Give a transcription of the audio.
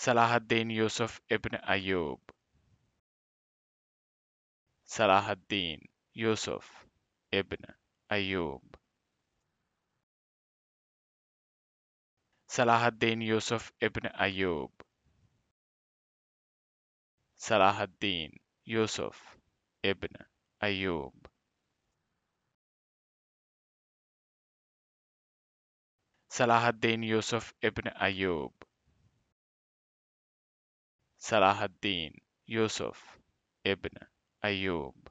صلاح الدين يوسف ابن أيوب صلاح الدين يوسف ابن أيوب صلاح الدين يوسف ابن أيوب صلاح الدين يوسف ابن أيوب صلاح الدين يوسف ابن أيوب صلاح الدين يوسف ابن أيوب